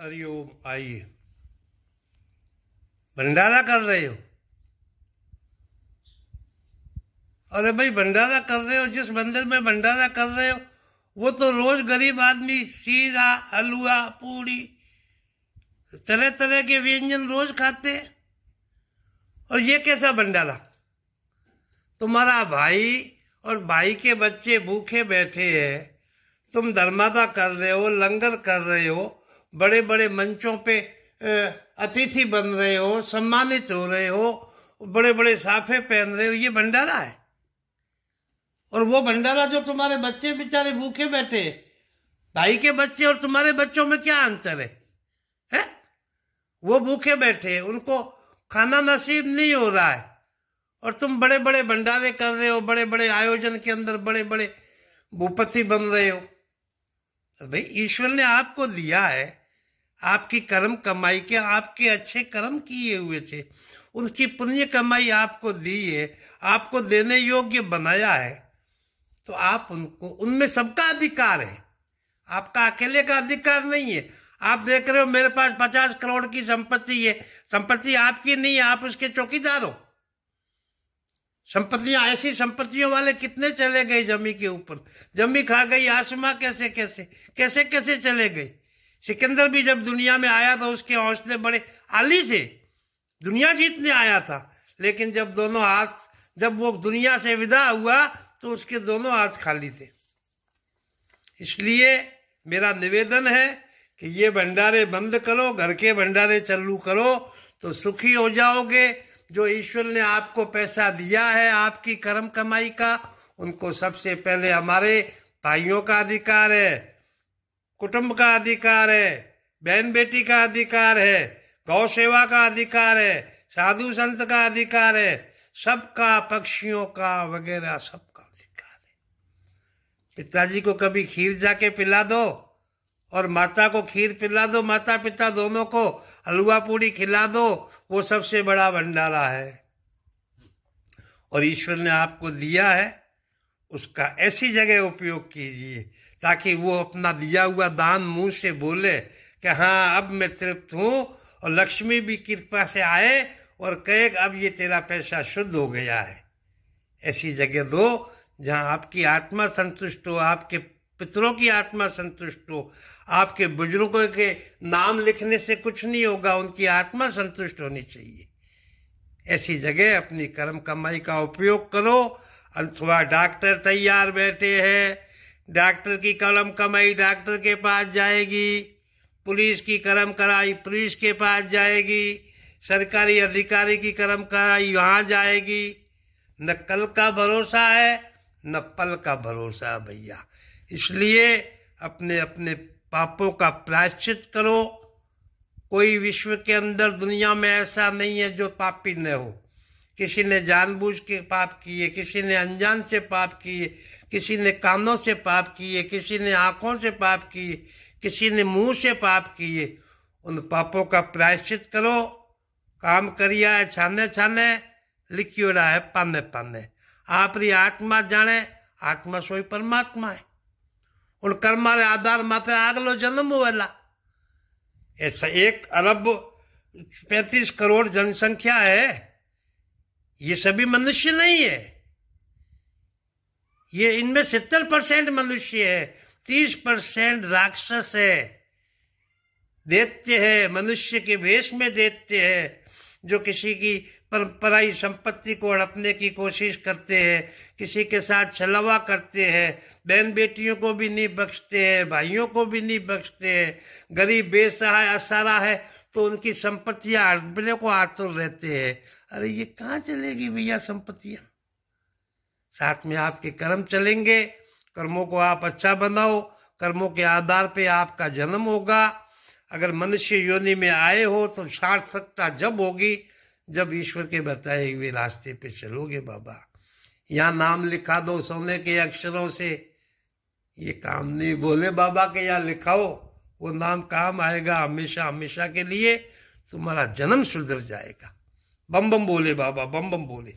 हरिओम आइए भंडारा कर रहे हो अरे भाई भंडारा कर रहे हो जिस मंदिर में भंडारा कर रहे हो वो तो रोज गरीब आदमी सीरा हलुआ पूड़ी तरह तरह के व्यंजन रोज खाते हैं और ये कैसा भंडारा तुम्हारा भाई और भाई के बच्चे भूखे बैठे हैं तुम धर्मादा कर रहे हो लंगर कर रहे हो बड़े बड़े मंचों पे अतिथि बन रहे हो सम्मानित हो रहे हो बड़े बड़े साफे पहन रहे हो ये भंडारा है और वो भंडारा जो तुम्हारे बच्चे बेचारे भूखे बैठे भाई के बच्चे और तुम्हारे बच्चों में क्या अंतर है, है? वो भूखे बैठे उनको खाना नसीब नहीं हो रहा है और तुम बड़े बड़े भंडारे कर रहे हो बड़े बड़े आयोजन के अंदर बड़े बड़े भूपति बन रहे हो भाई ईश्वर ने आपको दिया है आपकी कर्म कमाई के आपके अच्छे कर्म किए हुए थे उसकी पुण्य कमाई आपको दी है आपको देने योग्य बनाया है तो आप उनको उनमें सबका अधिकार है आपका अकेले का अधिकार नहीं है आप देख रहे हो मेरे पास पचास करोड़ की संपत्ति है संपत्ति आपकी नहीं है आप उसके चौकीदार हो संपत्तियां ऐसी संपत्तियों वाले कितने चले गए जमी के ऊपर जमी खा गई आसमा कैसे कैसे कैसे कैसे चले गई सिकंदर भी जब दुनिया में आया था उसके हौसले बड़े आली थे दुनिया जीतने आया था लेकिन जब दोनों हाथ जब वो दुनिया से विदा हुआ तो उसके दोनों हाथ खाली थे इसलिए मेरा निवेदन है कि ये भंडारे बंद करो घर के भंडारे चालू करो तो सुखी हो जाओगे जो ईश्वर ने आपको पैसा दिया है आपकी कर्म कमाई का उनको सबसे पहले हमारे भाइयों का अधिकार है कुटुंब का अधिकार है बहन बेटी का अधिकार है गौ सेवा का अधिकार है साधु संत का अधिकार है सबका पक्षियों का वगैरह सबका अधिकार है पिताजी को कभी खीर जाके पिला दो और माता को खीर पिला दो माता पिता दोनों को हलवा पूड़ी खिला दो वो सबसे बड़ा भंडारा है और ईश्वर ने आपको दिया है उसका ऐसी जगह उपयोग कीजिए ताकि वो अपना दिया हुआ दान मुंह से बोले कि हाँ अब मैं तृप्त हूँ और लक्ष्मी भी कृपा से आए और कहे अब ये तेरा पैसा शुद्ध हो गया है ऐसी जगह दो जहाँ आपकी आत्मा संतुष्ट हो आपके पितरों की आत्मा संतुष्ट हो आपके बुजुर्गों के नाम लिखने से कुछ नहीं होगा उनकी आत्मा संतुष्ट होनी चाहिए ऐसी जगह अपनी कर्म कमाई का उपयोग करो अथवा डॉक्टर तैयार बैठे हैं डॉक्टर की कलम कमाई डॉक्टर के पास जाएगी पुलिस की कलम कराई पुलिस के पास जाएगी सरकारी अधिकारी की कलम कराई वहाँ जाएगी न कल का भरोसा है न पल का भरोसा है भैया इसलिए अपने अपने पापों का प्रायश्चित करो कोई विश्व के अंदर दुनिया में ऐसा नहीं है जो पापी न हो किसी ने जानबूझ के पाप किए किसी ने अनजान से पाप किए किसी ने कानों से पाप किए किसी ने आंखों से पाप किए किसी ने मुंह से पाप किए उन पापों का प्रायश्चित करो काम करिया है छाने छाने लिखियो रहा है पाने पाने आप री आत्मा जाने आत्मा सोई परमात्मा है उन कर्मा रे आधार माते आगलो जन्म वाला ऐसा एक अरब पैंतीस करोड़ जनसंख्या है ये सभी मनुष्य नहीं है ये इनमें सत्तर परसेंट मनुष्य है तीस परसेंट राक्षस है देते हैं मनुष्य के वेश में देते हैं जो किसी की परंपराई संपत्ति को हड़पने की कोशिश करते हैं किसी के साथ छलवा करते हैं बहन बेटियों को भी नहीं बख्शते हैं भाइयों को भी नहीं बख्शते हैं गरीब बेसहाय असारा है तो उनकी संपत्तियाँ हड़पने को आतुर रहते हैं अरे ये कहाँ चलेगी भैया संपत्तियां साथ में आपके कर्म चलेंगे कर्मों को आप अच्छा बनाओ कर्मों के आधार पे आपका जन्म होगा अगर मनुष्य योनि में आए हो तो सार्थकता जब होगी जब ईश्वर के बताए हुए रास्ते पे चलोगे बाबा यहाँ नाम लिखा दो सोने के अक्षरों से ये काम नहीं बोले बाबा के यहाँ लिखाओ वो नाम काम आएगा हमेशा हमेशा के लिए तुम्हारा जन्म सुधर जाएगा बम बम बोले बाबा बम बम बोले